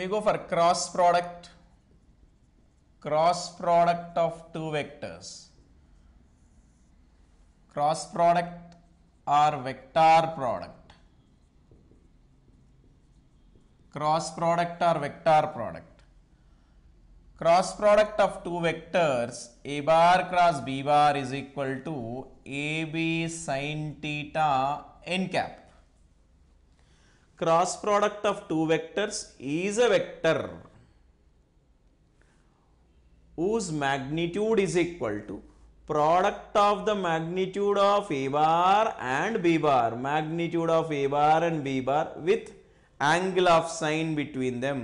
we go for cross product cross product of two vectors cross product or vector product cross product or vector product cross product of two vectors a bar cross b bar is equal to ab sine theta n cap cross product of two vectors is a vector whose magnitude is equal to product of the magnitude of A bar and B bar, magnitude of A bar and B bar with angle of sign between them.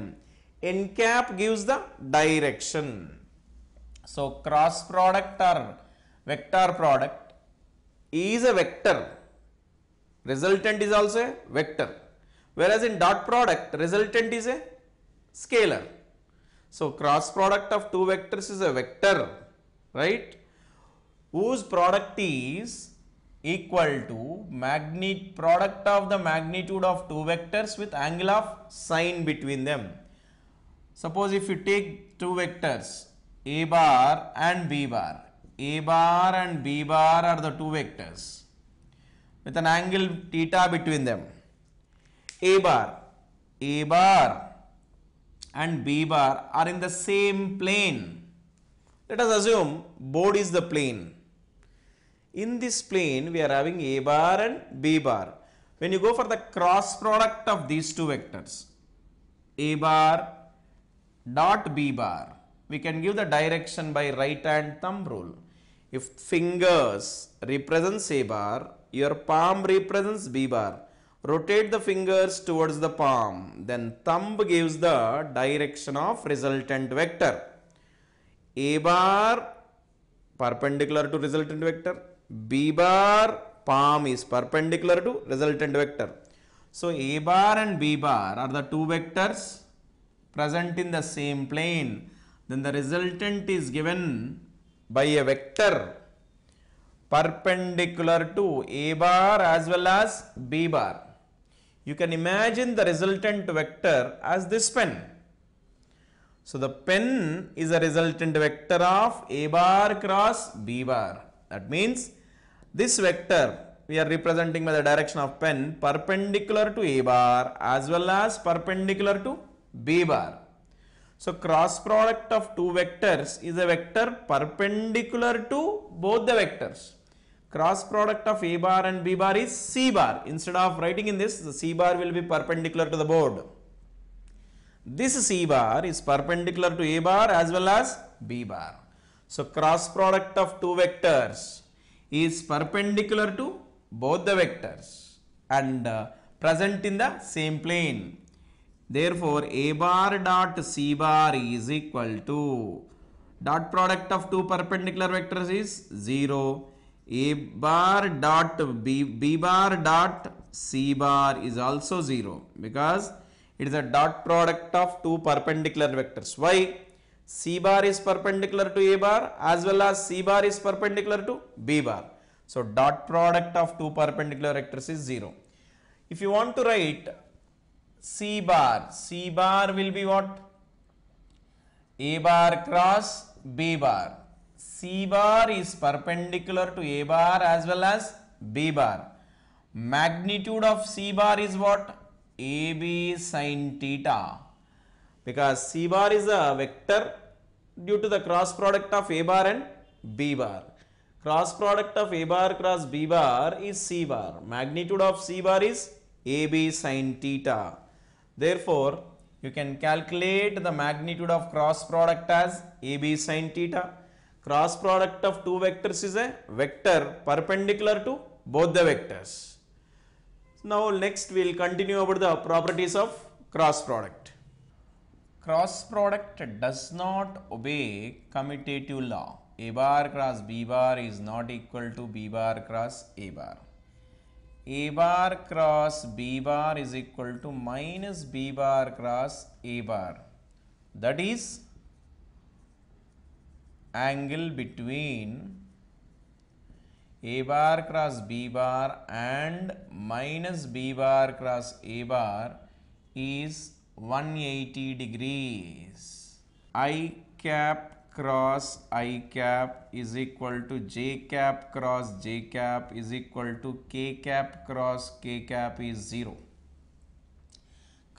N cap gives the direction. So, cross product or vector product is a vector. Resultant is also a vector whereas in dot product resultant is a scalar. So, cross product of two vectors is a vector right whose product is equal to product of the magnitude of two vectors with angle of sine between them. Suppose if you take two vectors a bar and b bar, a bar and b bar are the two vectors with an angle theta between them a bar, A bar and B bar are in the same plane. Let us assume board is the plane. In this plane, we are having A bar and B bar. When you go for the cross product of these two vectors, A bar dot B bar, we can give the direction by right hand thumb rule. If fingers represents A bar, your palm represents B bar Rotate the fingers towards the palm. Then thumb gives the direction of resultant vector. A bar perpendicular to resultant vector. B bar palm is perpendicular to resultant vector. So A bar and B bar are the two vectors present in the same plane. Then the resultant is given by a vector perpendicular to A bar as well as B bar you can imagine the resultant vector as this pen. So, the pen is a resultant vector of A bar cross B bar. That means this vector we are representing by the direction of pen perpendicular to A bar as well as perpendicular to B bar. So, cross product of two vectors is a vector perpendicular to both the vectors cross product of A bar and B bar is C bar. Instead of writing in this, the C bar will be perpendicular to the board. This C bar is perpendicular to A bar as well as B bar. So, cross product of two vectors is perpendicular to both the vectors and uh, present in the same plane. Therefore, A bar dot C bar is equal to dot product of two perpendicular vectors is 0 a bar dot b, b bar dot c bar is also 0 because it is a dot product of two perpendicular vectors. Why? c bar is perpendicular to a bar as well as c bar is perpendicular to b bar. So, dot product of two perpendicular vectors is 0. If you want to write c bar, c bar will be what? a bar cross b bar C bar is perpendicular to A bar as well as B bar. Magnitude of C bar is what? AB sine theta because C bar is a vector due to the cross product of A bar and B bar. Cross product of A bar cross B bar is C bar. Magnitude of C bar is AB sine theta. Therefore, you can calculate the magnitude of cross product as AB sine theta. Cross product of two vectors is a vector perpendicular to both the vectors. Now next we will continue about the properties of cross product. Cross product does not obey commutative law. A bar cross B bar is not equal to B bar cross A bar. A bar cross B bar is equal to minus B bar cross A bar. That is angle between a bar cross b bar and minus b bar cross a bar is 180 degrees. i cap cross i cap is equal to j cap cross j cap is equal to k cap cross k cap is 0.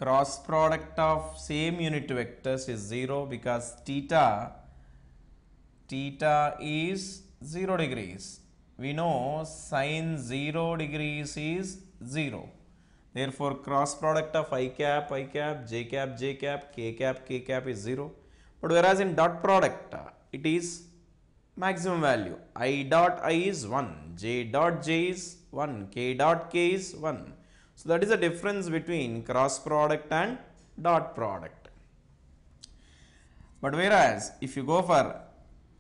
Cross product of same unit vectors is 0 because theta theta is 0 degrees. We know sine 0 degrees is 0. Therefore, cross product of i cap, i cap, j cap, j cap, k cap, k cap is 0. But whereas in dot product, it is maximum value. i dot i is 1, j dot j is 1, k dot k is 1. So, that is the difference between cross product and dot product. But whereas, if you go for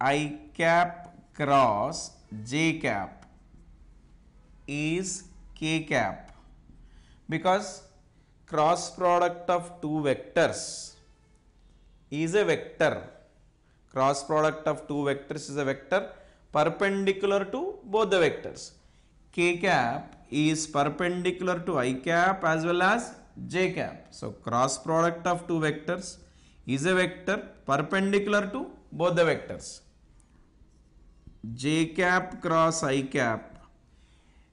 i cap cross j cap is k cap because cross product of two vectors is a vector cross product of two vectors is a vector perpendicular to both the vectors k cap is perpendicular to i cap as well as j cap so cross product of two vectors is a vector perpendicular to both the vectors j cap cross i cap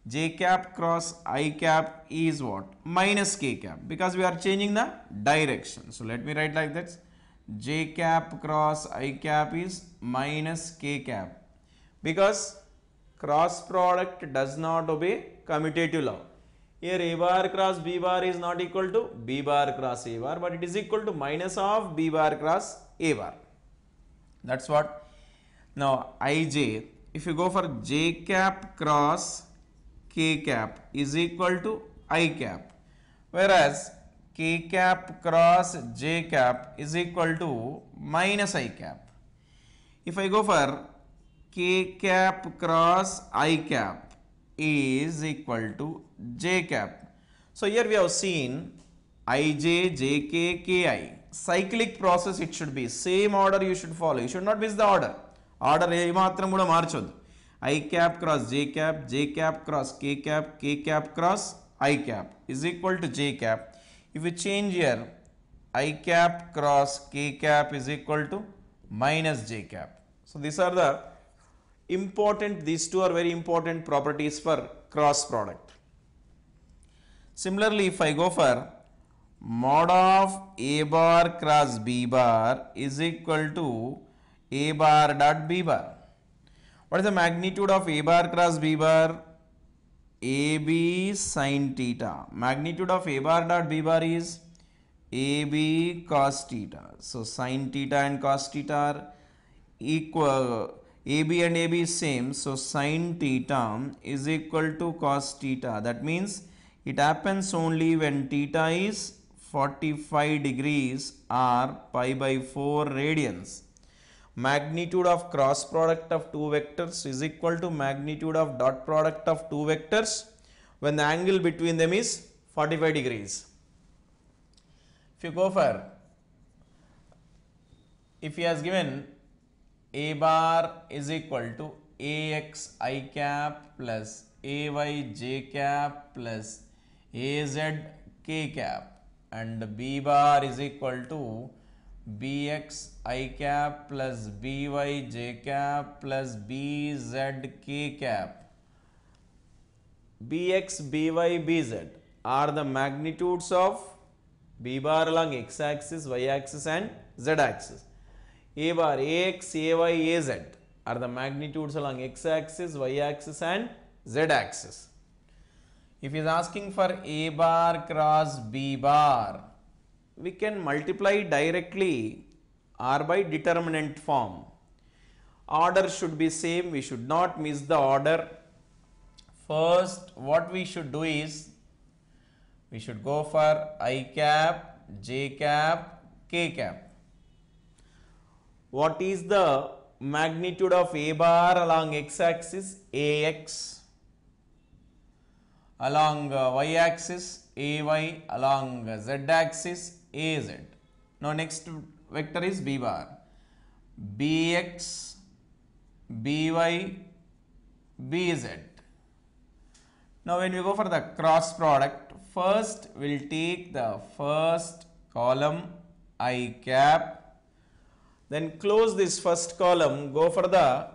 j cap cross i cap is what minus k cap because we are changing the direction so let me write like this j cap cross i cap is minus k cap because cross product does not obey commutative law here a bar cross b bar is not equal to b bar cross a bar but it is equal to minus of b bar cross a bar that's what now ij, if you go for j cap cross k cap is equal to i cap, whereas k cap cross j cap is equal to minus i cap. If I go for k cap cross i cap is equal to j cap. So here we have seen ij, jk, ki. Cyclic process it should be same order you should follow. You should not miss the order. Order यहमात्र मार्चो i cap cross जे क्या जे क्या cross k क्या के क्या cross ई क्या is equal to j cap if you change here i cap cross k cap is equal to minus j cap so these are the important these two are very important property for cross product similarly if I go for mod of a bar cross b bar is equal to A bar dot B bar. What is the magnitude of A bar cross B bar? AB sine theta. Magnitude of A bar dot B bar is AB cos theta. So sine theta and cos theta are equal. AB and AB is same. So sine theta is equal to cos theta. That means it happens only when theta is 45 degrees or pi by 4 radians magnitude of cross product of two vectors is equal to magnitude of dot product of two vectors when the angle between them is 45 degrees. If you go for, if he has given a bar is equal to ax i cap plus ay j cap plus az k cap and b bar is equal to bx i cap plus by j cap plus bz k cap. bx, by, bz are the magnitudes of b bar along x axis, y axis and z axis. a bar ax, ay, az are the magnitudes along x axis, y axis and z axis. If he is asking for a bar cross b bar, we can multiply directly R by determinant form. Order should be same, we should not miss the order. First, what we should do is, we should go for i cap, j cap, k cap. What is the magnitude of a bar along x axis? ax along uh, y axis, ay along uh, z axis, az. Now next vector is b bar. bx, by, bz. Now when we go for the cross product, first we'll take the first column i cap, then close this first column, go for the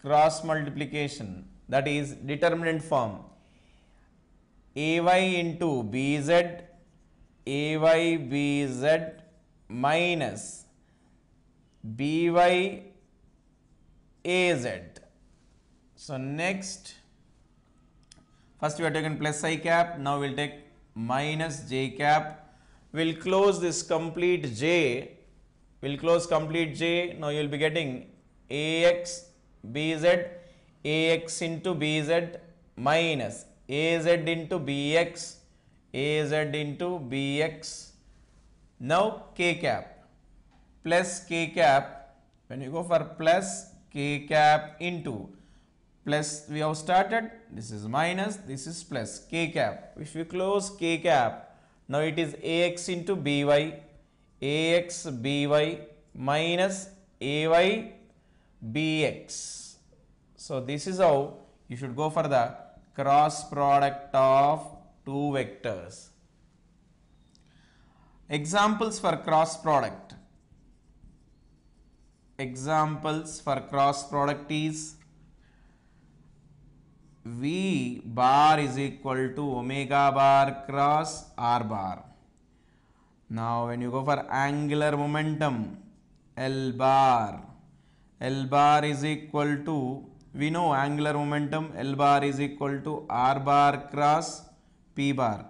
cross multiplication that is determinant form ay into bz AYBZ minus BYAZ. So, next first we have taken plus i cap now we will take minus j cap we will close this complete j we will close complete j now you will be getting ax bz ax into bz minus az into bx az into bx. Now k cap plus k cap when you go for plus k cap into plus we have started this is minus this is plus k cap if we close k cap now it is ax into by ax by minus ay bx. So, this is how you should go for the cross product of two vectors. Examples for cross product. Examples for cross product is V bar is equal to omega bar cross R bar. Now when you go for angular momentum L bar, L bar is equal to we know angular momentum L bar is equal to R bar cross P bar.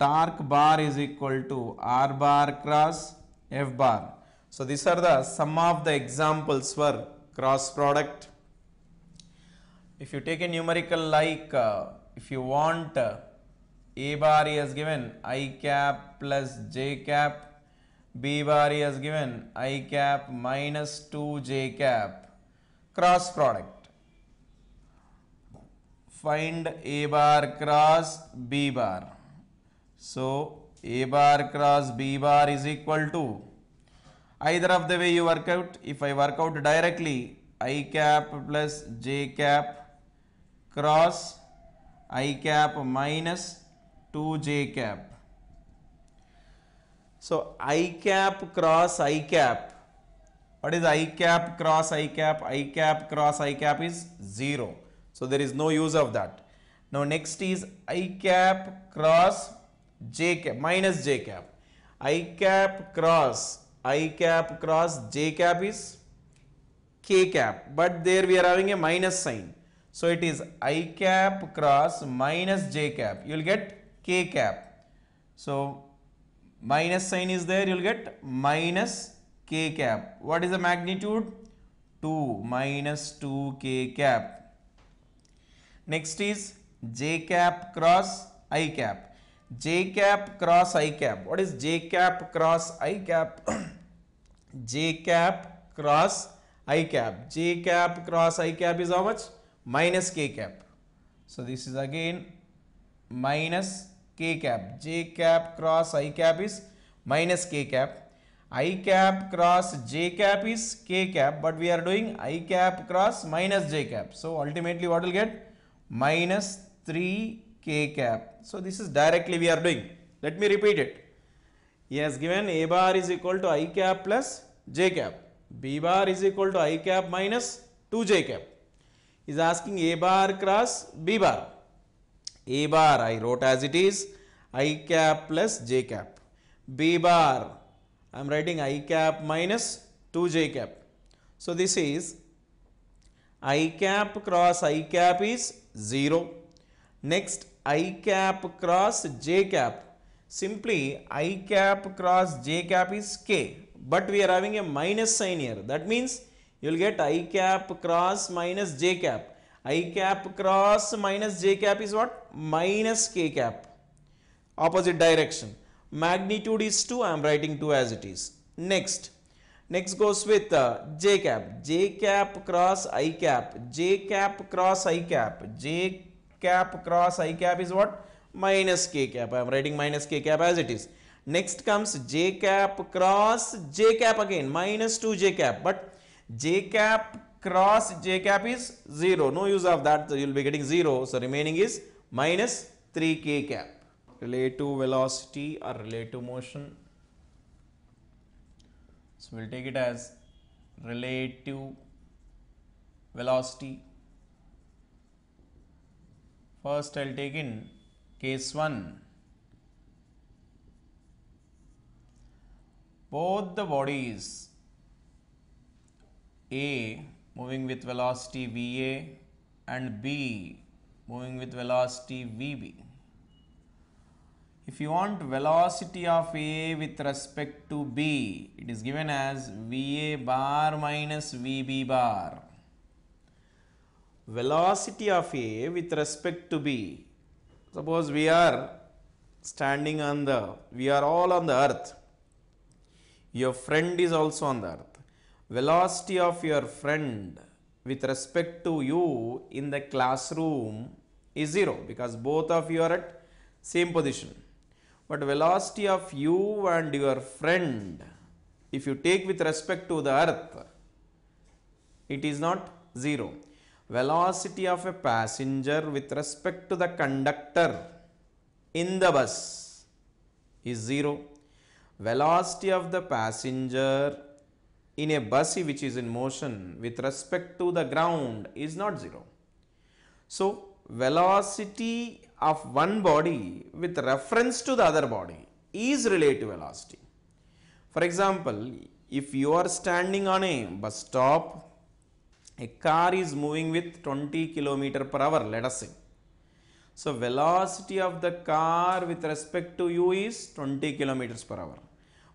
Torque bar is equal to R bar cross F bar. So, these are the some of the examples for cross product. If you take a numerical like uh, if you want uh, A bar is given i cap plus j cap, B bar is given i cap minus 2 j cap cross product find A bar cross B bar. So, A bar cross B bar is equal to either of the way you work out. If I work out directly I cap plus J cap cross I cap minus 2J cap. So, I cap cross I cap. What is I cap cross I cap? I cap cross I cap is 0 so there is no use of that. Now next is i cap cross j cap minus j cap. i cap cross i cap cross j cap is k cap but there we are having a minus sign. So it is i cap cross minus j cap you will get k cap. So minus sign is there you will get minus k cap. What is the magnitude? 2 minus 2 k cap Next is j cap cross i cap. j cap cross i cap. What is j cap cross i cap? j cap cross i cap. j cap cross i cap is how much? Minus k cap. So, this is again minus k cap. j cap cross i cap is minus k cap. i cap cross j cap is k cap, but we are doing i cap cross minus j cap. So, ultimately what will get? minus 3 k cap. So, this is directly we are doing. Let me repeat it. He has given a bar is equal to i cap plus j cap. b bar is equal to i cap minus 2 j cap. He is asking a bar cross b bar. a bar I wrote as it is i cap plus j cap. b bar I am writing i cap minus 2 j cap. So, this is i cap cross i cap is 0. Next i cap cross j cap. Simply i cap cross j cap is k but we are having a minus sign here. That means you will get i cap cross minus j cap. i cap cross minus j cap is what? Minus k cap. Opposite direction. Magnitude is 2. I am writing 2 as it is. Next Next goes with uh, J cap, J cap cross I cap, J cap cross I cap, J cap cross I cap is what? Minus K cap. I am writing minus K cap as it is. Next comes J cap cross J cap again, minus 2 J cap. But J cap cross j cap is 0 no use of that so you will be getting 0 so remaining is minus 3 k cap relative velocity or relative motion so, we will take it as relative velocity. First, I will take in case 1. Both the bodies A moving with velocity V A and B moving with velocity V B if you want velocity of A with respect to B, it is given as VA bar minus VB bar. Velocity of A with respect to B, suppose we are standing on the, we are all on the earth. Your friend is also on the earth. Velocity of your friend with respect to you in the classroom is 0 because both of you are at same position but velocity of you and your friend if you take with respect to the earth it is not 0 velocity of a passenger with respect to the conductor in the bus is 0 velocity of the passenger in a bus which is in motion with respect to the ground is not 0 so velocity of one body with reference to the other body is relative velocity. For example, if you are standing on a bus stop, a car is moving with 20 km per hour, let us say. So, velocity of the car with respect to you is 20 kilometers per hour.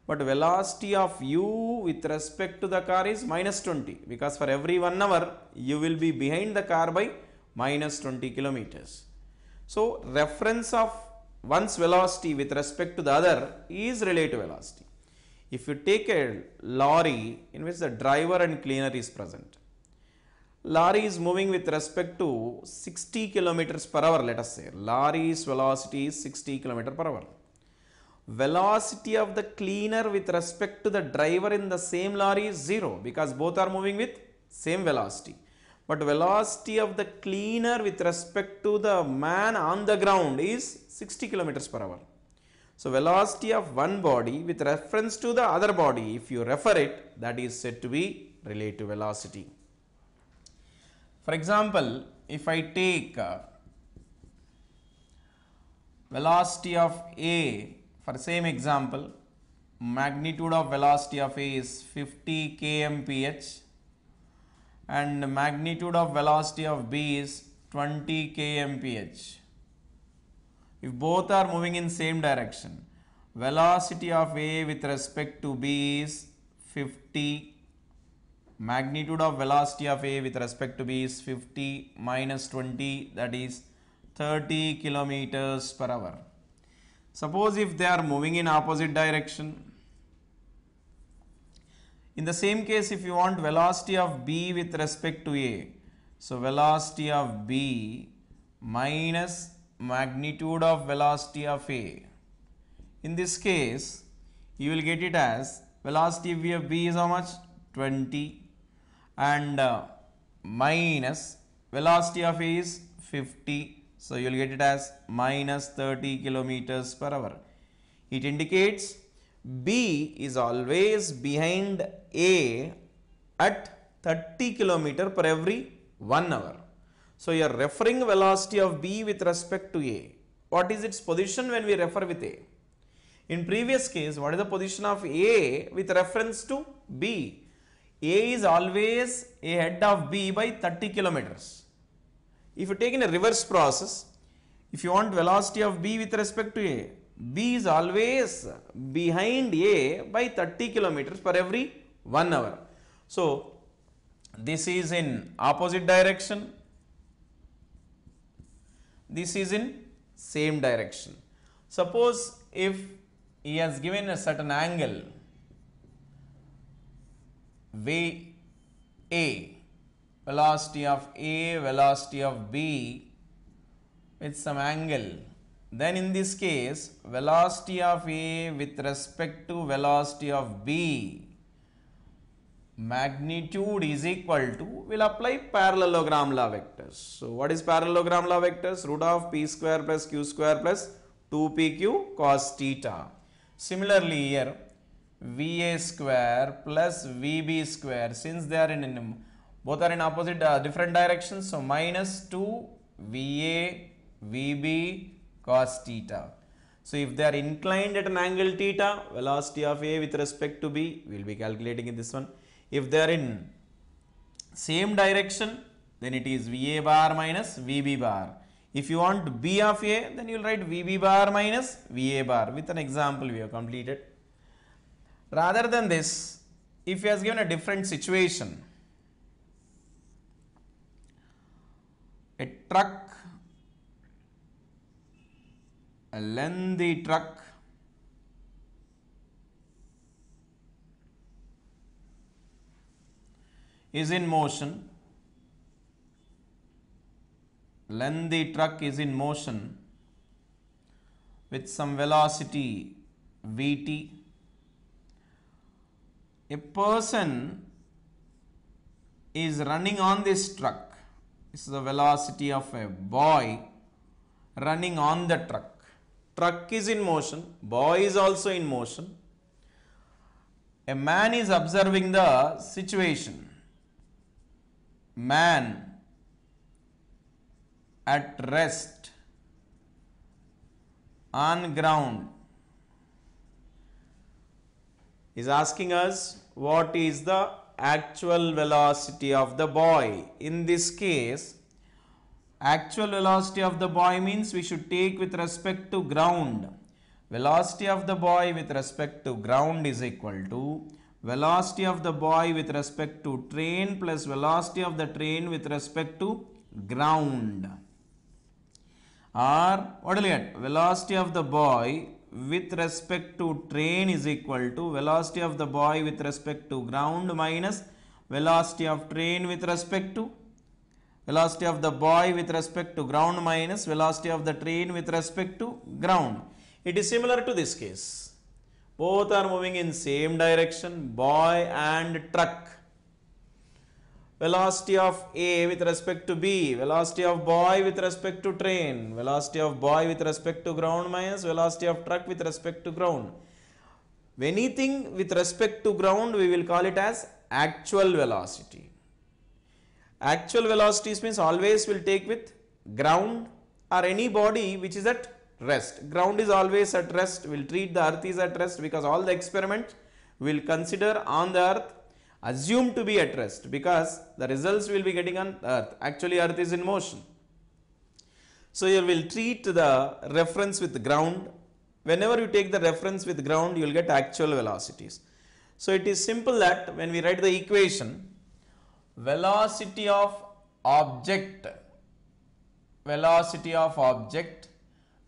But velocity of you with respect to the car is minus 20 because for every 1 hour you will be behind the car by minus 20 kilometers. So, reference of one's velocity with respect to the other is relative velocity. If you take a lorry in which the driver and cleaner is present, lorry is moving with respect to 60 kilometers per hour let us say, lorry's velocity is 60 kilometers per hour. Velocity of the cleaner with respect to the driver in the same lorry is 0 because both are moving with same velocity but velocity of the cleaner with respect to the man on the ground is 60 kilometers per hour. So, velocity of one body with reference to the other body if you refer it that is said to be relative velocity. For example, if I take uh, velocity of A for same example magnitude of velocity of A is 50 kmph and magnitude of velocity of B is 20 kmph. If both are moving in same direction, velocity of A with respect to B is 50, magnitude of velocity of A with respect to B is 50 minus 20 that is 30 kilometers per hour. Suppose if they are moving in opposite direction, in the same case if you want velocity of B with respect to A. So velocity of B minus magnitude of velocity of A. In this case you will get it as velocity V of B is how much 20 and uh, minus velocity of A is 50 so you will get it as minus 30 kilometers per hour. It indicates B is always behind A at 30 km per every 1 hour. So, your are referring velocity of B with respect to A. What is its position when we refer with A? In previous case, what is the position of A with reference to B? A is always ahead of B by 30 kilometers. If you take in a reverse process, if you want velocity of B with respect to A, B is always behind A by 30 kilometers per every 1 hour. So, this is in opposite direction, this is in same direction. Suppose if he has given a certain angle V A velocity of A, velocity of B with some angle then in this case velocity of A with respect to velocity of B magnitude is equal to will apply parallelogram law vectors. So, what is parallelogram law vectors root of P square plus Q square plus 2PQ cos theta. Similarly, here VA square plus VB square since they are in, in both are in opposite uh, different directions. So, minus 2 VA VB cos theta. So, if they are inclined at an angle theta, velocity of A with respect to B, we will be calculating in this one. If they are in same direction, then it is VA bar minus VB bar. If you want B of A, then you will write VB bar minus VA bar. With an example, we have completed. Rather than this, if he has given a different situation, a truck a lengthy truck is in motion lengthy truck is in motion with some velocity vt a person is running on this truck this is the velocity of a boy running on the truck truck is in motion, boy is also in motion. A man is observing the situation. Man at rest on ground is asking us what is the actual velocity of the boy. In this case, actual velocity of the boy means we should take with respect to ground. Velocity of the boy with respect to ground is equal to velocity of the boy with respect to train plus velocity of the train with respect to ground. Or what do you get? Velocity of the boy with respect to train is equal to velocity of the boy with respect to ground minus velocity of train with respect to velocity of the boy with respect to ground minus velocity of the train with respect to ground. It is similar to this case. Both are moving in same direction, boy and truck. Velocity of A with respect to B, velocity of boy with respect to train, velocity of boy with respect to ground minus velocity of truck with respect to ground. Anything with respect to ground we will call it as actual velocity Actual velocities means always will take with ground or any body which is at rest. Ground is always at rest. We will treat the earth is at rest because all the experiments will consider on the earth assumed to be at rest because the results will be getting on earth. Actually earth is in motion. So you will treat the reference with ground. Whenever you take the reference with ground you will get actual velocities. So it is simple that when we write the equation velocity of object velocity of object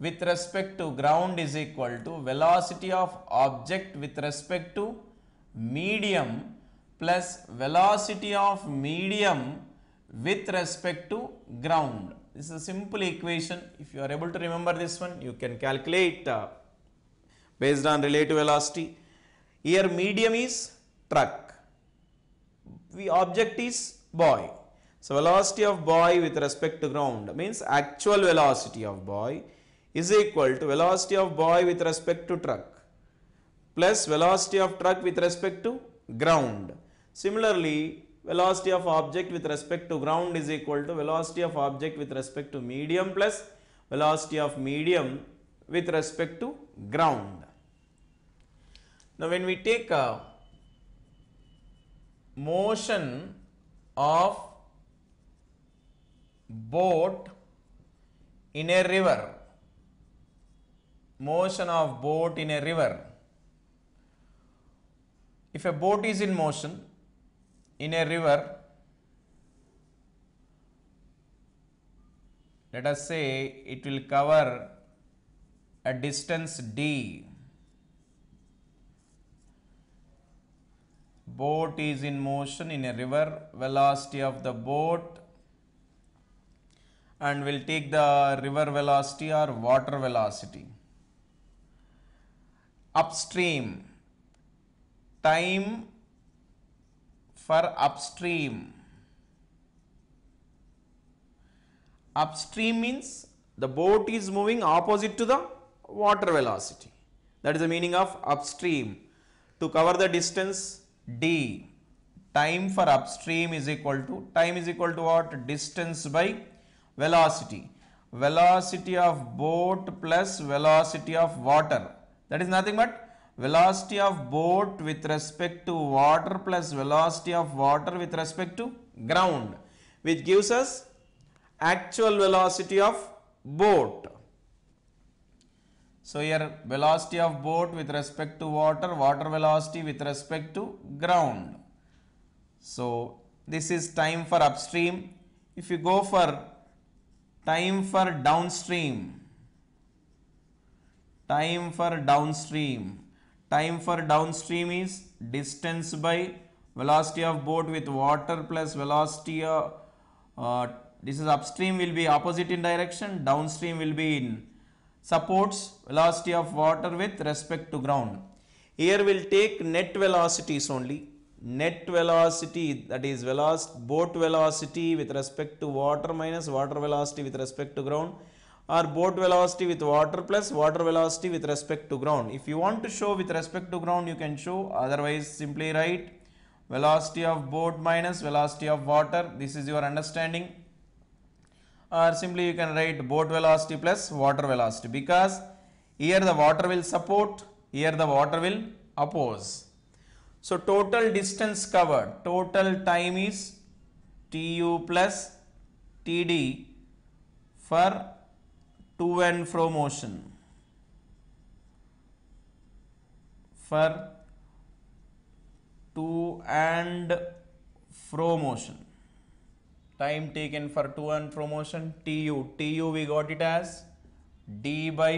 with respect to ground is equal to velocity of object with respect to medium plus velocity of medium with respect to ground. This is a simple equation. If you are able to remember this one, you can calculate uh, based on relative velocity. Here medium is truck we object is boy. So velocity of boy with respect to ground means actual velocity of boy is equal to velocity of boy with respect to truck plus velocity of truck with respect to ground. Similarly, velocity of object with respect to ground is equal to velocity of object with respect to medium plus velocity of medium with respect to ground. Now, when we take a motion of boat in a river motion of boat in a river if a boat is in motion in a river let us say it will cover a distance d boat is in motion in a river velocity of the boat and we'll take the river velocity or water velocity upstream time for upstream upstream means the boat is moving opposite to the water velocity that is the meaning of upstream to cover the distance D. Time for upstream is equal to time is equal to what? Distance by velocity. Velocity of boat plus velocity of water. That is nothing but velocity of boat with respect to water plus velocity of water with respect to ground which gives us actual velocity of boat so here velocity of boat with respect to water, water velocity with respect to ground. So this is time for upstream. If you go for time for downstream, time for downstream, time for downstream is distance by velocity of boat with water plus velocity of, uh, uh, this is upstream will be opposite in direction, downstream will be in supports velocity of water with respect to ground. Here we will take net velocities only. Net velocity that is velocity, boat velocity with respect to water minus water velocity with respect to ground or boat velocity with water plus water velocity with respect to ground. If you want to show with respect to ground you can show otherwise simply write velocity of boat minus velocity of water. This is your understanding or simply you can write boat velocity plus water velocity because here the water will support, here the water will oppose. So, total distance covered, total time is tu plus td for to and fro motion. For to and fro motion time taken for to and promotion tu tu we got it as d by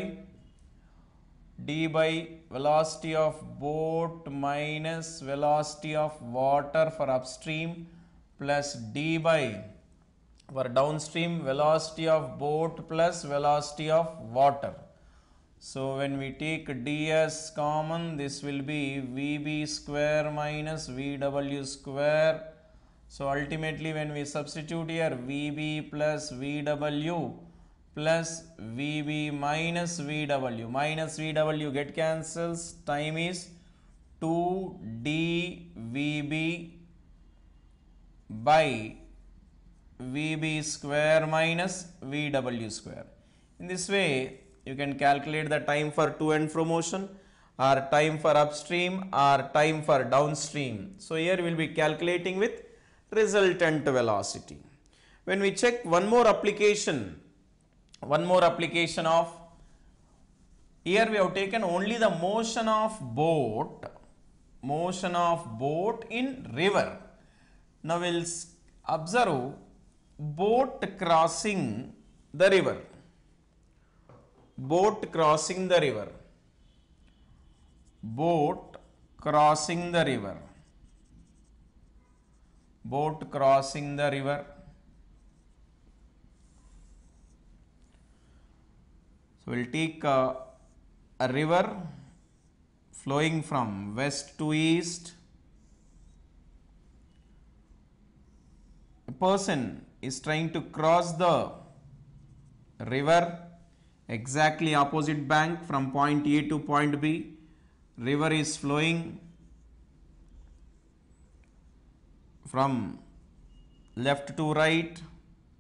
d by velocity of boat minus velocity of water for upstream plus d by for downstream velocity of boat plus velocity of water. So, when we take ds common this will be vb square minus vw square so, ultimately when we substitute here VB plus VW plus VB minus VW minus VW get cancels time is 2dVB by VB square minus VW square. In this way you can calculate the time for to and fro motion or time for upstream or time for downstream. So, here we will be calculating with resultant velocity. When we check one more application, one more application of here we have taken only the motion of boat, motion of boat in river. Now we'll observe boat crossing the river, boat crossing the river, boat crossing the river boat crossing the river. So, we will take a river flowing from west to east. A person is trying to cross the river exactly opposite bank from point A to point B. River is flowing from left to right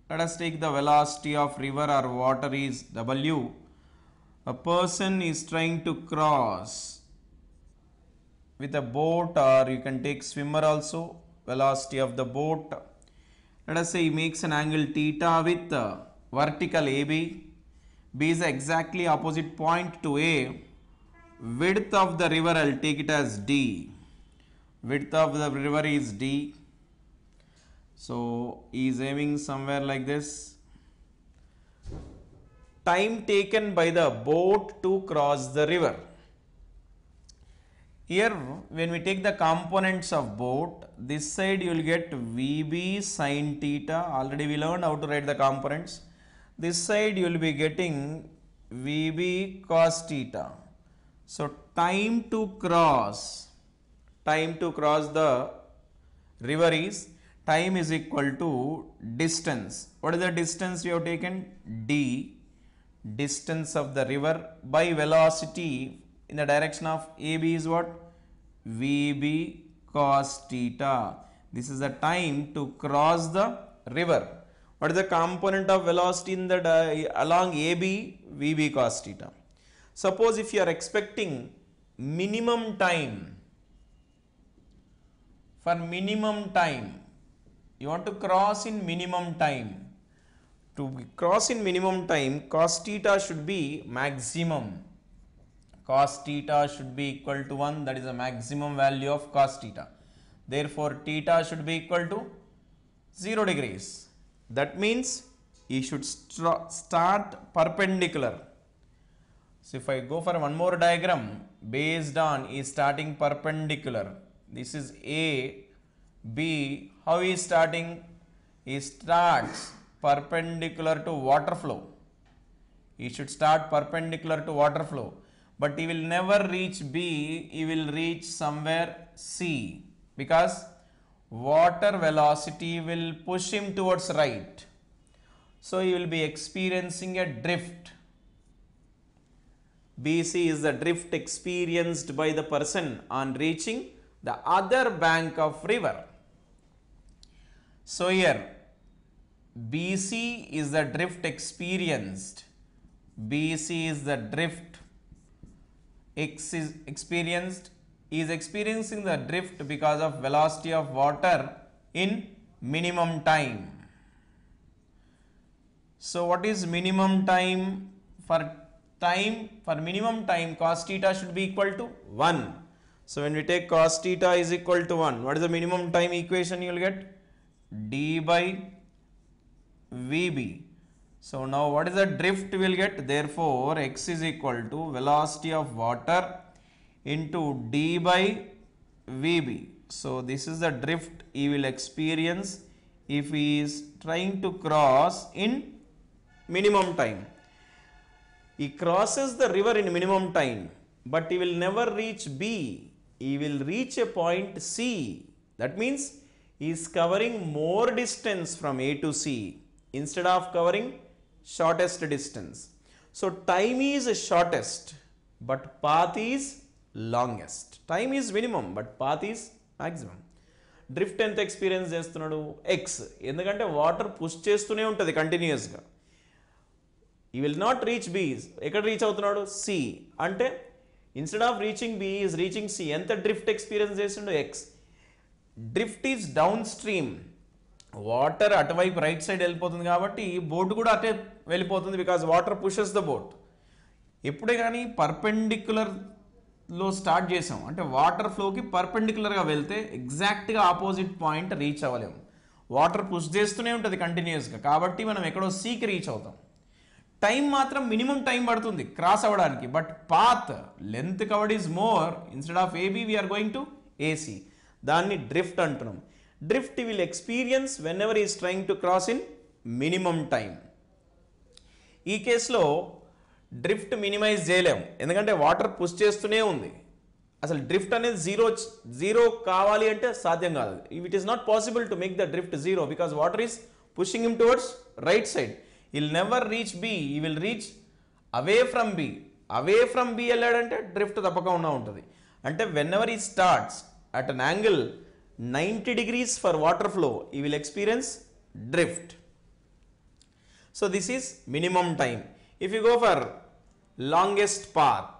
let us take the velocity of river or water is w a person is trying to cross with a boat or you can take swimmer also velocity of the boat let us say he makes an angle theta with vertical ab b is exactly opposite point to a width of the river i'll take it as d width of the river is d so is aiming somewhere like this. Time taken by the boat to cross the river. Here when we take the components of boat, this side you will get Vb sine theta. Already we learned how to write the components. This side you will be getting Vb cos theta. So time to cross, time to cross the river is time is equal to distance. What is the distance we have taken? D, distance of the river by velocity in the direction of AB is what? VB cos theta. This is the time to cross the river. What is the component of velocity in the along AB? VB cos theta. Suppose if you are expecting minimum time for minimum time you want to cross in minimum time to cross in minimum time cos theta should be maximum cos theta should be equal to 1 that is a maximum value of cos theta therefore theta should be equal to 0 degrees that means you should start perpendicular so if I go for one more diagram based on is starting perpendicular this is A B, how he is starting? He starts perpendicular to water flow. He should start perpendicular to water flow. But he will never reach B, he will reach somewhere C. Because water velocity will push him towards right. So he will be experiencing a drift. BC is the drift experienced by the person on reaching the other bank of river. So, here BC is the drift experienced, BC is the drift X is experienced, is experiencing the drift because of velocity of water in minimum time. So, what is minimum time for time for minimum time cos theta should be equal to 1. So, when we take cos theta is equal to 1, what is the minimum time equation you will get? d by vb. So now what is the drift we will get? Therefore, x is equal to velocity of water into d by vb. So this is the drift he will experience if he is trying to cross in minimum time. He crosses the river in minimum time but he will never reach B. He will reach a point C. That means is covering more distance from A to C instead of covering shortest distance so time is shortest but path is longest time is minimum but path is maximum drift ఎంత experience చేస్తున్నాడు x ఎందుకంటే water push చేస్తూనే ఉంటుంది కంటిన్యూస్గా he will not reach B is ఎక్కడ reach అవుతున్నాడు C అంటే instead of reaching is reaching C ఎంత డ్రిఫ్ట్ ఎక్స్పీరియన్స్ చేసిండు x drift is down stream water అటువైపు రైట్ సైడ్ వెళ్ళిపోతుంది కాబట్టి బోట్ కూడా అటే వెళ్ళిపోతుంది because water pushes the boat ఎప్పుడే కానీ పర్పెండిక్యులర్లో స్టార్ట్ చేసాం అంటే వాటర్ ఫ్లోకి పర్పెండిక్యులర్గా వెళ్తే ఎగ్జాక్ట్గా ఆపోజిట్ పాయింట్ రీచ్ అవ్వలేము వాటర్ పుష్ చేస్తూనే ఉంటుంది కంటిన్యూస్గా కాబట్టి మనం ఎక్కడో సీకి రీచ్ అవుతాం టైం మాత్రం మినిమం టైం పడుతుంది క్రాస్ అవ్వడానికి but path length covered is more instead of AB we are going to AC దాన్ని డ్రిఫ్ట్ అంటున్నాం drift will experience whenever is trying to cross in minimum time ఈ కేసులో drift minimise చేయలేము ఎందుకంటే water push చేస్తూనే ఉంది అసలు డ్రిఫ్ట్ అనేది జీరో జీరో కావాలి అంటే సాధ్యం కాదు it is not possible to make the drift zero because water is pushing him towards right side will never reach B he will reach away from B away from B వెళ్ళాడంటే drift తప్పకుండా ఉంటుంది అంటే whenever he starts at an angle 90 degrees for water flow, you will experience drift. So, this is minimum time. If you go for longest path,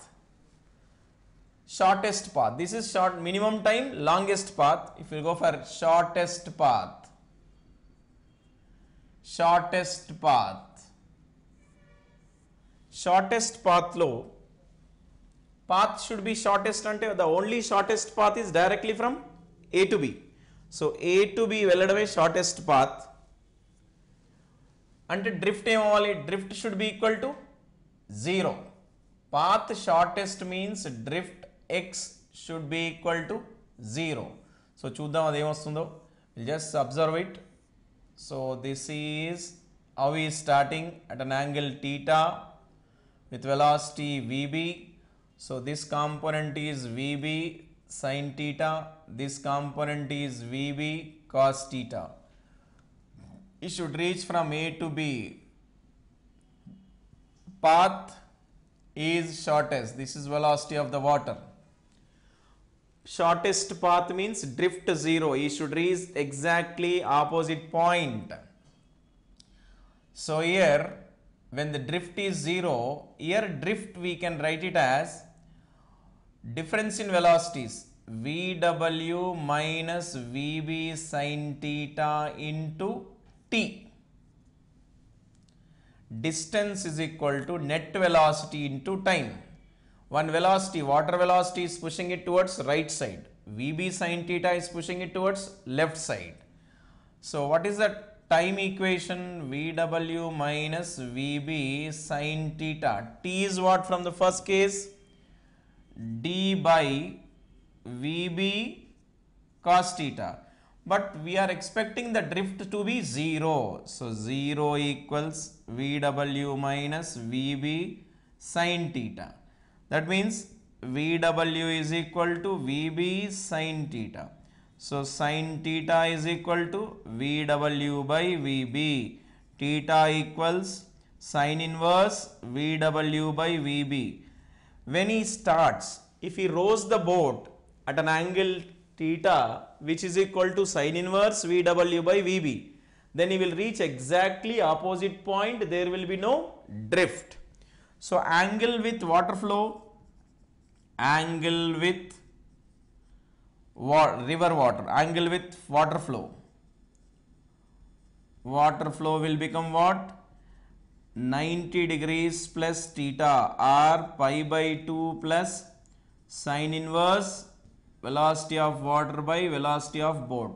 shortest path, this is short minimum time, longest path. If you go for shortest path, shortest path, shortest path low, path should be shortest అంటే the only shortest path is directly from A to B so A to B వెళ్ళడమే shortest path అంటే drift ఏమవ్వాలి drift should be equal to zero path shortest means drift x should be equal to zero so చూద్దాం అది ఏమొస్తుందో just observe it so this is అవి starting at an angle theta with velocity VB So, this component is Vb sin theta, this component is Vb cos theta. It should reach from A to B. Path is shortest, this is velocity of the water. Shortest path means drift 0, it should reach exactly opposite point. So, here when the drift is 0, here drift we can write it as difference in velocities VW minus VB sine theta into T. Distance is equal to net velocity into time. One velocity, water velocity is pushing it towards right side. VB sine theta is pushing it towards left side. So, what is the time equation? VW minus VB sine theta. T is what from the first case? d by Vb cos theta. But we are expecting the drift to be 0. So, 0 equals Vw minus Vb sine theta. That means Vw is equal to Vb sine theta. So, sine theta is equal to Vw by Vb. Theta equals sine inverse Vw by Vb when he starts, if he rows the boat at an angle theta which is equal to sine inverse VW by VB, then he will reach exactly opposite point, there will be no drift. So, angle with water flow, angle with river water, angle with water flow, water flow will become what? 90 degrees plus theta r pi by 2 plus sine inverse velocity of water by velocity of boat.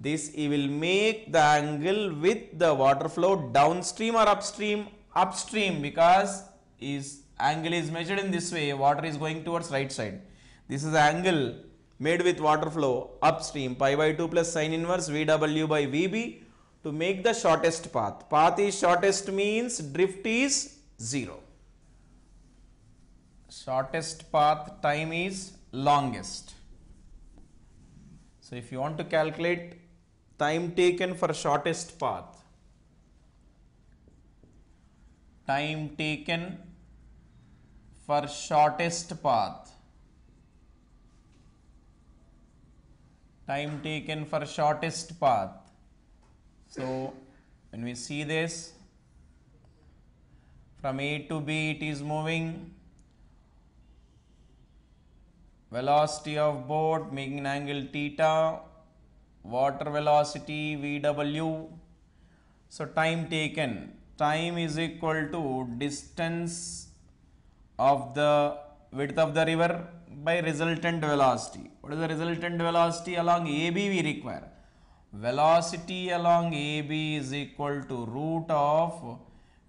This will make the angle with the water flow downstream or upstream? Upstream because is angle is measured in this way water is going towards right side. This is angle made with water flow upstream pi by 2 plus sine inverse Vw by Vb to make the shortest path. Path is shortest means drift is 0. Shortest path time is longest. So if you want to calculate time taken for shortest path, time taken for shortest path, time taken for shortest path so, when we see this from A to B it is moving velocity of boat making an angle theta water velocity VW. So, time taken time is equal to distance of the width of the river by resultant velocity. What is the resultant velocity along AB we require? velocity along AB is equal to root of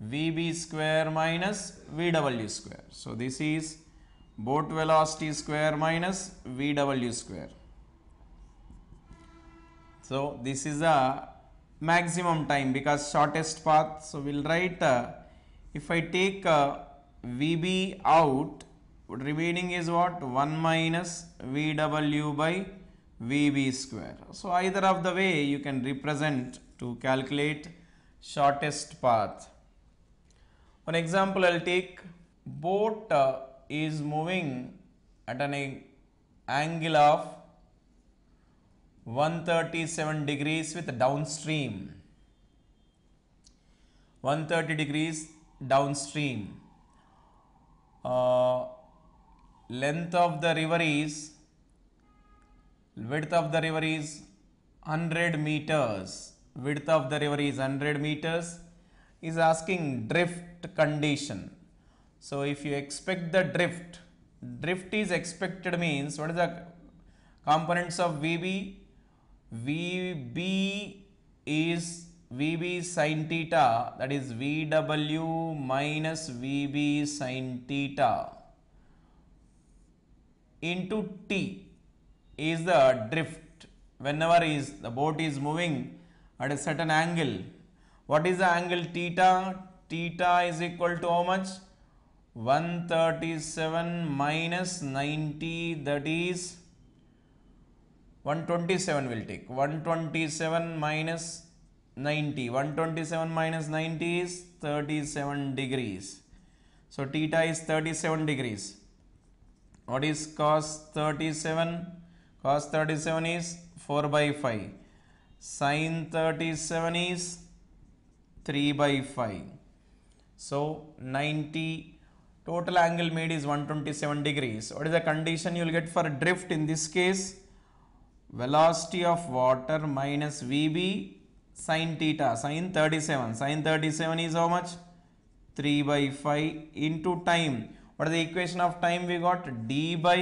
VB square minus VW square. So, this is boat velocity square minus VW square. So, this is a maximum time because shortest path. So, we will write uh, if I take uh, VB out remaining is what 1 minus VW by VB square. So, either of the way you can represent to calculate shortest path. One example I will take boat uh, is moving at an angle of 137 degrees with downstream 130 degrees downstream uh, length of the river is width of the river is 100 meters width of the river is 100 meters is asking drift condition. So, if you expect the drift, drift is expected means what is the components of VB? VB is VB sine theta that is VW minus VB sine theta into T is the drift. Whenever is the boat is moving at a certain angle, what is the angle theta? Theta is equal to how much? 137 minus 90 that is 127 will take 127 minus 90 127 minus 90 is 37 degrees so theta is 37 degrees what is cos 37 cos 37 is 4 by 5 sin 37 is 3 by 5 so 90 total angle made is 127 degrees what is the condition you will get for drift in this case velocity of water minus vb sin theta sin 37 sin 37 is how much 3 by 5 into time what is the equation of time we got d by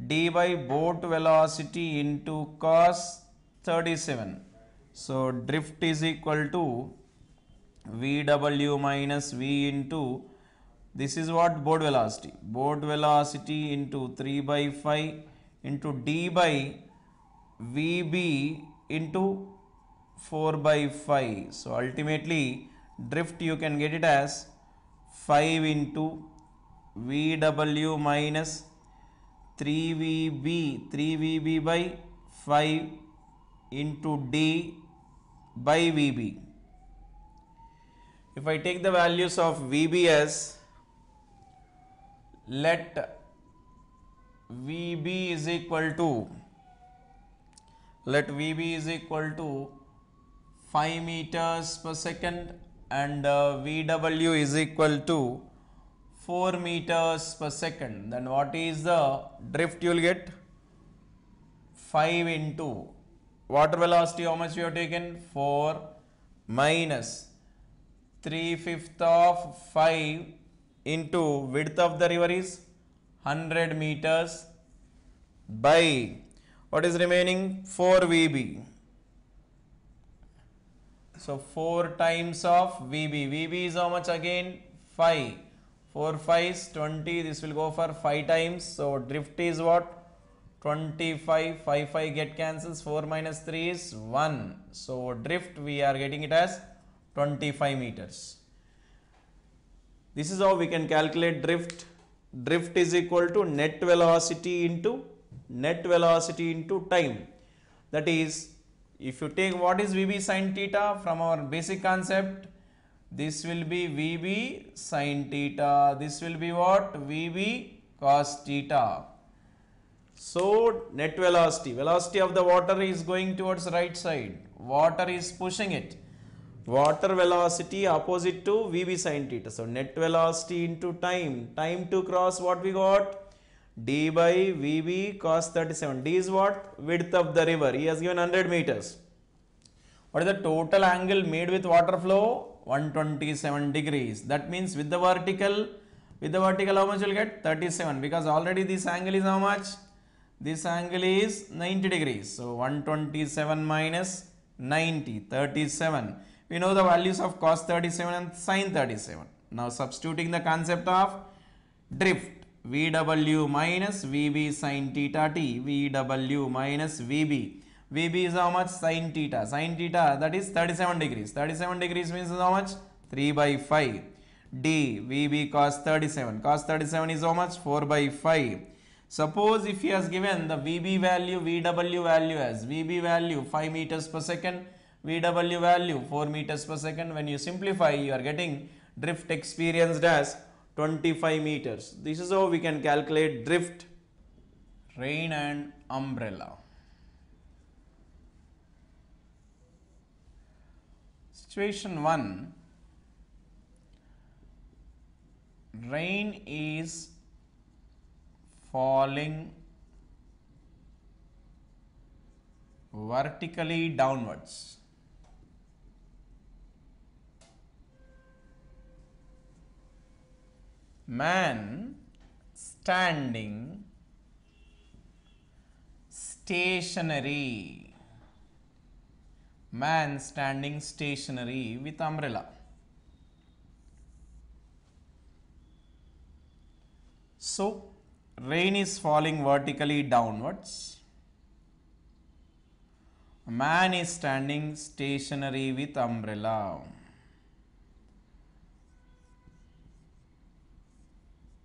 d by boat velocity into cos 37. So, drift is equal to Vw minus V into this is what boat velocity boat velocity into 3 by 5 into d by Vb into 4 by 5. So, ultimately drift you can get it as 5 into Vw minus 3vb 3vb by 5 into d by vb if i take the values of vb as let vb is equal to let vb is equal to 5 meters per second and uh, vw is equal to 4 meters per second then what is the drift you will get 5 into water velocity how much you have taken 4 minus 3 fifth of 5 into width of the river is 100 meters by what is remaining 4 VB. So 4 times of VB. VB is how much again 5 4 5 20 this will go for 5 times so drift is what 25 5 5 get cancels 4 minus 3 is 1 so drift we are getting it as 25 meters this is how we can calculate drift drift is equal to net velocity into net velocity into time that is if you take what is Vb sin theta from our basic concept this will be Vb sine theta. This will be what? Vb cos theta. So, net velocity, velocity of the water is going towards right side. Water is pushing it. Water velocity opposite to Vb sine theta. So, net velocity into time. Time to cross what we got? d by Vb cos 37. d is what? Width of the river. He has given 100 meters. What is the total angle made with water flow? 127 degrees that means with the vertical with the vertical how much you will get 37 because already this angle is how much this angle is 90 degrees so 127 minus 90 37 we know the values of cos 37 and sin 37 now substituting the concept of drift vw minus vb sin theta t vw minus vb VB is how much? Sin theta. Sin theta that is 37 degrees. 37 degrees means how much? 3 by 5. D VB cos 37. Cos 37 is how much? 4 by 5. Suppose if he has given the VB value, VW value as VB value 5 meters per second, VW value 4 meters per second. When you simplify, you are getting drift experienced as 25 meters. This is how we can calculate drift, rain and umbrella. Situation 1 Rain is falling vertically downwards. Man standing stationary man standing stationary with umbrella. So, rain is falling vertically downwards. Man is standing stationary with umbrella.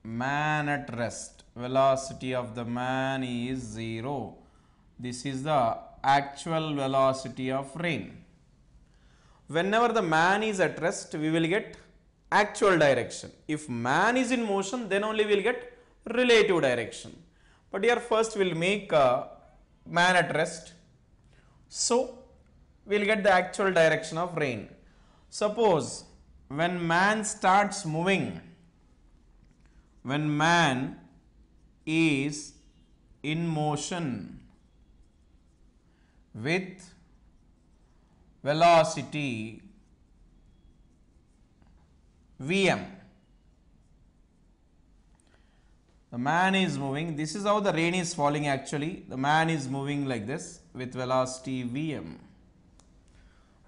Man at rest. Velocity of the man is 0. This is the actual velocity of rain. Whenever the man is at rest, we will get actual direction. If man is in motion, then only we will get relative direction. But here first we will make uh, man at rest. So, we will get the actual direction of rain. Suppose when man starts moving, when man is in motion, with velocity Vm. The man is moving, this is how the rain is falling actually, the man is moving like this with velocity Vm.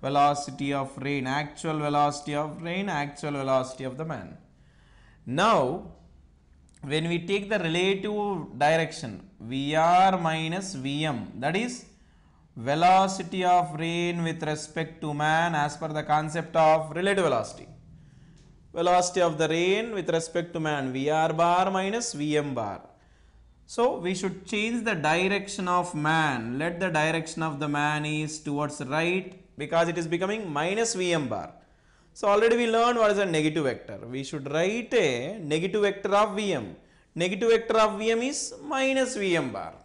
Velocity of rain, actual velocity of rain, actual velocity of the man. Now, when we take the relative direction, Vr minus Vm, that is velocity of rain with respect to man as per the concept of relative velocity. Velocity of the rain with respect to man Vr bar minus Vm bar. So, we should change the direction of man. Let the direction of the man is towards right because it is becoming minus Vm bar. So, already we learned what is a negative vector. We should write a negative vector of Vm. Negative vector of Vm is minus Vm bar.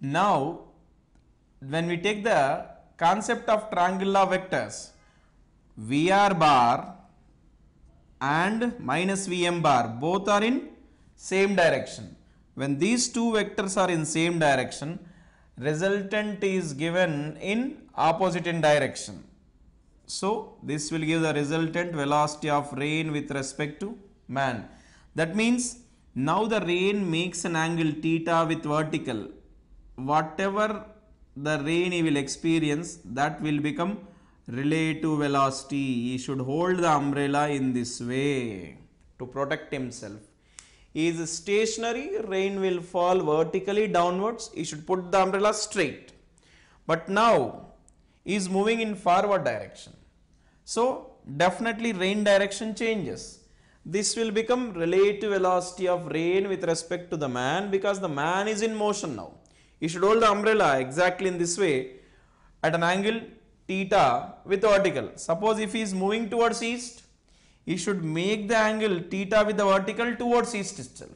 Now, when we take the concept of triangular vectors, VR bar and minus Vm bar both are in same direction. When these two vectors are in same direction, resultant is given in opposite in direction. So, this will give the resultant velocity of rain with respect to man. That means, now the rain makes an angle theta with vertical whatever the rain he will experience that will become relative velocity. He should hold the umbrella in this way to protect himself. He is stationary, rain will fall vertically downwards. He should put the umbrella straight. But now he is moving in forward direction. So definitely rain direction changes. This will become relative velocity of rain with respect to the man because the man is in motion now. You should hold the umbrella exactly in this way at an angle theta with the vertical. Suppose if he is moving towards east, he should make the angle theta with the vertical towards east itself.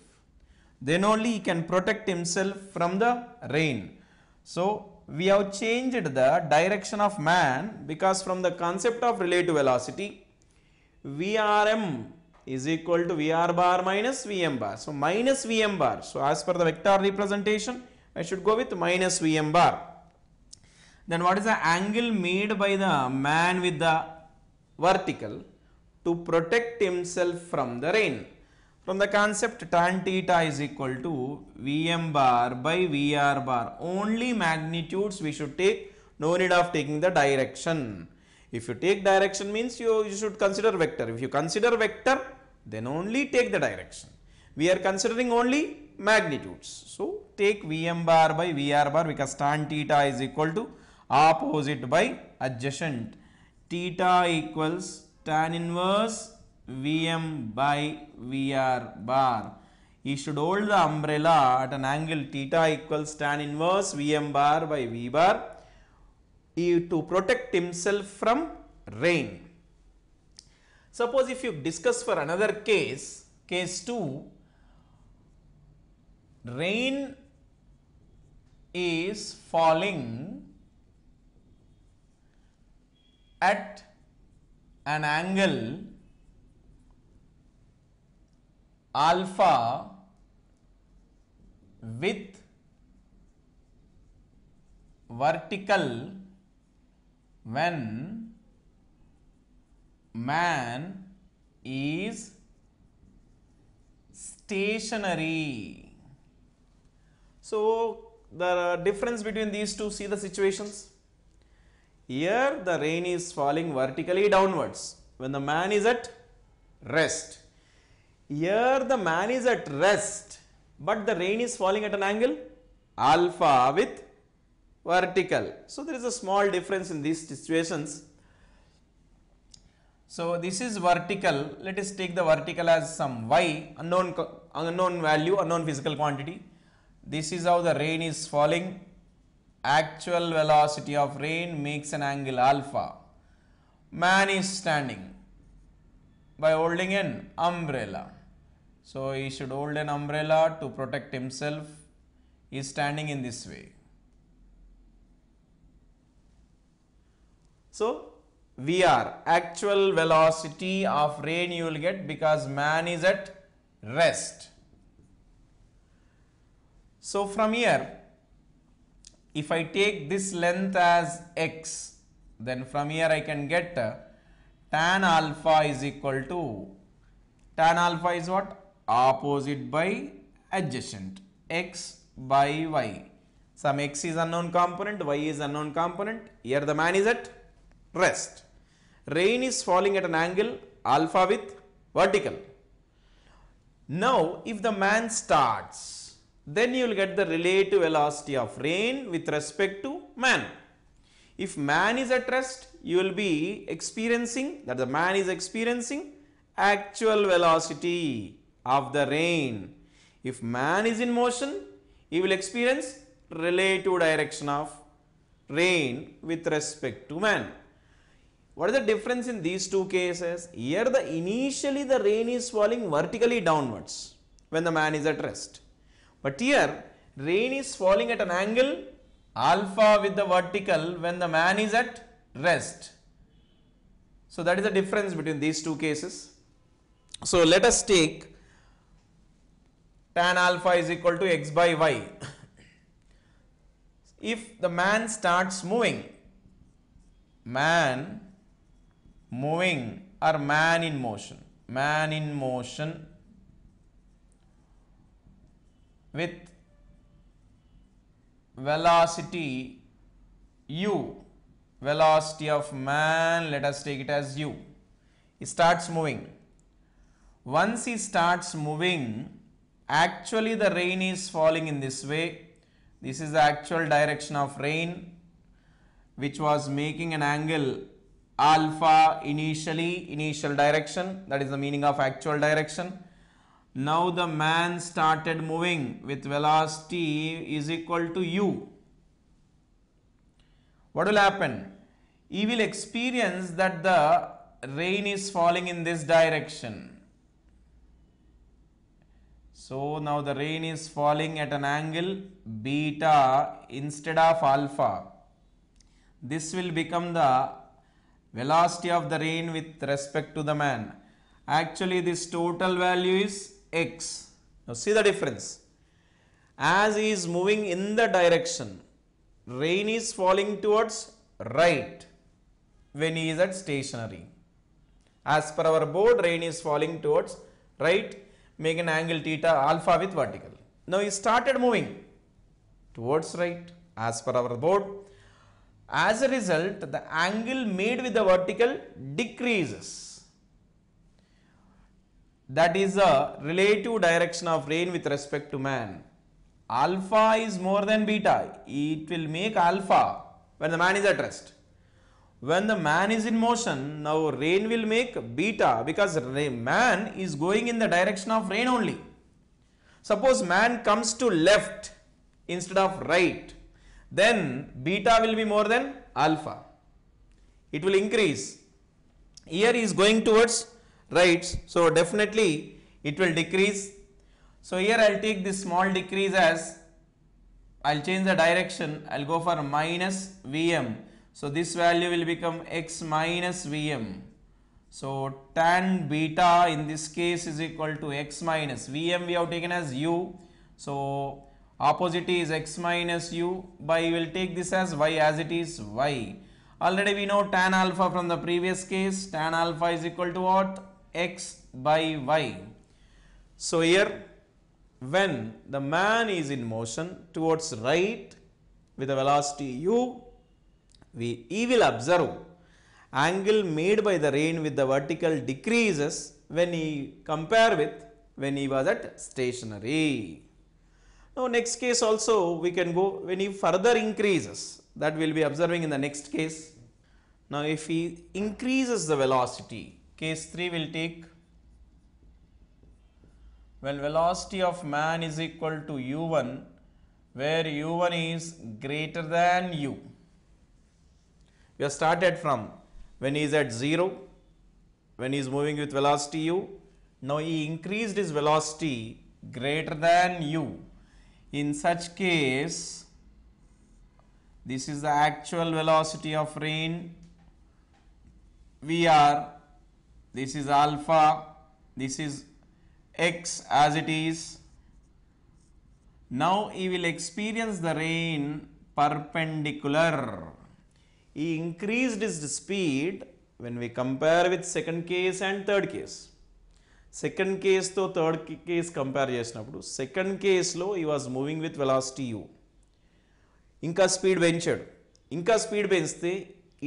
Then only he can protect himself from the rain. So we have changed the direction of man because from the concept of relative velocity, Vrm is equal to Vr bar minus Vm bar. So minus Vm bar. So as per the vector representation, I should go with minus Vm bar. Then what is the angle made by the man with the vertical to protect himself from the rain? From the concept tan theta is equal to Vm bar by Vr bar. Only magnitudes we should take, no need of taking the direction. If you take direction means you, you should consider vector. If you consider vector, then only take the direction. We are considering only magnitudes. So, take Vm bar by Vr bar because tan theta is equal to opposite by adjacent. Theta equals tan inverse Vm by Vr bar. You should hold the umbrella at an angle theta equals tan inverse Vm bar by V bar to protect himself from rain. Suppose if you discuss for another case, case 2, rain is falling at an angle alpha with vertical when man is stationary so the difference between these two see the situations. Here the rain is falling vertically downwards when the man is at rest. Here the man is at rest but the rain is falling at an angle alpha with vertical. So there is a small difference in these situations. So this is vertical let us take the vertical as some y unknown unknown value unknown physical quantity this is how the rain is falling. Actual velocity of rain makes an angle alpha. Man is standing by holding an umbrella. So he should hold an umbrella to protect himself. He is standing in this way. So VR, actual velocity of rain you will get because man is at rest. So from here if I take this length as x then from here I can get uh, tan alpha is equal to tan alpha is what opposite by adjacent x by y some x is unknown component y is unknown component here the man is at rest rain is falling at an angle alpha with vertical now if the man starts then you will get the relative velocity of rain with respect to man. If man is at rest, you will be experiencing that the man is experiencing actual velocity of the rain. If man is in motion, he will experience relative direction of rain with respect to man. What is the difference in these two cases? Here the initially the rain is falling vertically downwards when the man is at rest but here rain is falling at an angle alpha with the vertical when the man is at rest. So that is the difference between these two cases. So let us take tan alpha is equal to x by y. if the man starts moving, man moving or man in motion, man in motion with velocity u, velocity of man, let us take it as u. He starts moving. Once he starts moving, actually the rain is falling in this way. This is the actual direction of rain which was making an angle alpha initially initial direction that is the meaning of actual direction now the man started moving with velocity is equal to u. What will happen? He will experience that the rain is falling in this direction. So now the rain is falling at an angle beta instead of alpha. This will become the velocity of the rain with respect to the man. Actually this total value is x. Now see the difference. As he is moving in the direction, rain is falling towards right when he is at stationary. As per our board, rain is falling towards right, make an angle theta alpha with vertical. Now he started moving towards right as per our board. As a result, the angle made with the vertical decreases that is the relative direction of rain with respect to man. Alpha is more than beta. It will make alpha when the man is at rest. When the man is in motion, now rain will make beta because man is going in the direction of rain only. Suppose man comes to left instead of right, then beta will be more than alpha. It will increase. Here is going towards right. So, definitely it will decrease. So, here I will take this small decrease as I will change the direction I will go for minus Vm. So, this value will become x minus Vm. So, tan beta in this case is equal to x minus Vm we have taken as u. So, opposite is x minus u by we will take this as y as it is y. Already we know tan alpha from the previous case tan alpha is equal to what x by y. So, here when the man is in motion towards right with a velocity u, we, he will observe angle made by the rain with the vertical decreases when he compare with when he was at stationary. Now, next case also we can go when he further increases that we will be observing in the next case. Now, if he increases the velocity case 3 will take when velocity of man is equal to u1 where u1 is greater than u. We have started from when he is at 0, when he is moving with velocity u. Now he increased his velocity greater than u. In such case, this is the actual velocity of rain. We are this is alpha, this is x as it is. Now, he will experience the rain perpendicular. He increased his speed when we compare with second case and third case. Second కేస్తో third case compare చేసినప్పుడు second కేస్లో he was moving with velocity u ఇంకా speed పెంచాడు ఇంకా speed పెంచితే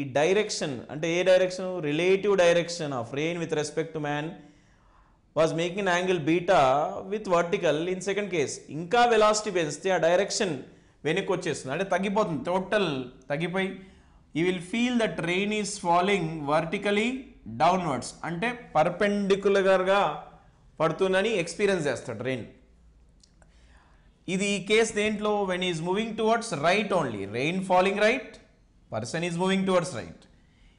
ఈ direction అంటే ఏ direction relative direction of rain with respect to man was making angle beta with vertical in second case ఇంకా వెలాసిటీ పెంచితే ఆ డైరెక్షన్ వెనక్కి వచ్చేస్తుంది అంటే తగ్గిపోతుంది టోటల్ తగ్గిపోయి you will feel that rain is falling vertically downwards అంటే పర్పెండికులర్గా పడుతుందని ఎక్స్పీరియన్స్ చేస్తాడు రెయిన్ ఇది ఈ కేస్ దేంట్లో when is moving towards right only rain falling right person is moving towards right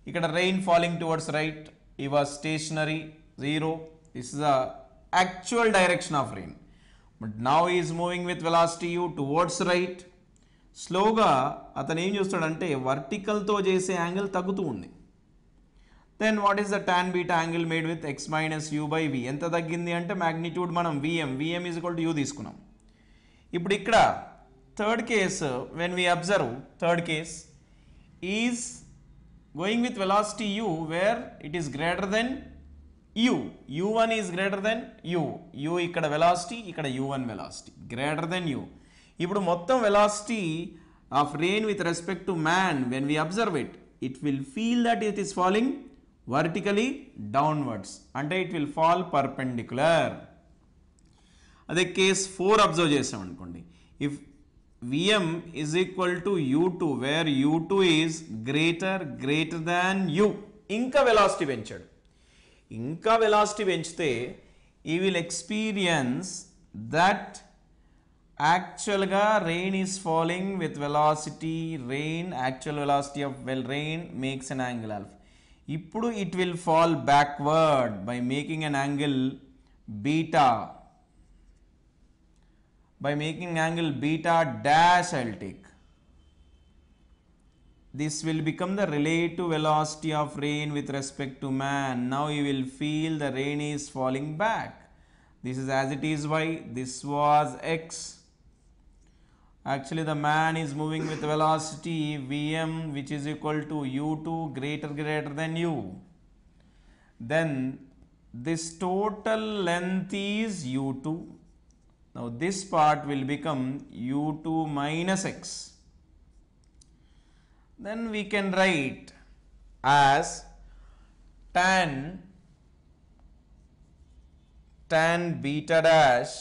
ఇక్కడ rain falling towards right he was stationary zero this is the actual direction of rain but now is moving with velocity u towards right స్లోగా అతను ఏం చూస్తాడంటే వర్టికల్తో చేసే angle తగ్గుతూ ఉంది then what is the tan beta angle made with x minus u by v ఎంత తగ్గింది అంటే మ్యాగ్నిట్యూడ్ మనం VM VM is equal to u తీసుకున్నాం ఇప్పుడు ఇక్కడ third case when we observe third case is going with velocity u where it is greater than u u1 is greater than u u ఇక్కడ velocity ఇక్కడ u1 velocity greater than u ఇప్పుడు మొత్తం velocity of rain with respect to man when we observe it it will feel that it is falling vertically downwards అంటే it will fall perpendicular అదే case four observe చేసాం అనుకోండి if Vm is equal to u2 where u2 is greater greater than u ఇంకా velocity పెంచాడు ఇంకా velocity పెంచితే he will experience that యాక్చువల్గా rain is following with velocity rain actual velocity of well rain makes an angle alpha ఇప్పుడు it will fall backward by making an angle beta by making angle beta dash I will take. This will become the relative velocity of rain with respect to man. Now you will feel the rain is falling back. This is as it is y, this was x. Actually the man is moving with velocity Vm which is equal to u2 greater greater than u. Then this total length is u2 now this part will become u2 minus x. Then we can write as tan tan beta dash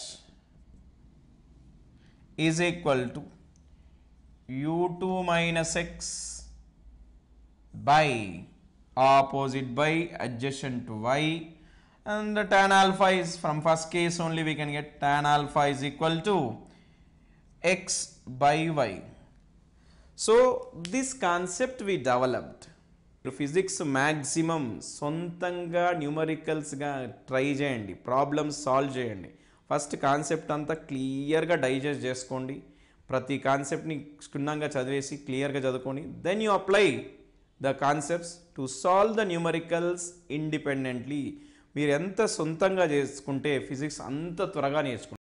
is equal to u2 minus x by opposite by adjacent to y and tan alpha is from first case only we can get tan alpha is equal to x by y. So, this concept we developed physics maximum సొంతంగా న్యూమరికల్స్గా try చేయండి problems solve చేయండి first concept అంతా క్లియర్గా digest చేసుకోండి ప్రతి కాన్సెప్ట్ని క్షుణ్ణంగా చదివేసి క్లియర్గా చదువుకోండి then you apply the concepts to solve the numericals independently మీరు ఎంత సొంతంగా చేసుకుంటే ఫిజిక్స్ అంత త్వరగా నేర్చుకుంటారు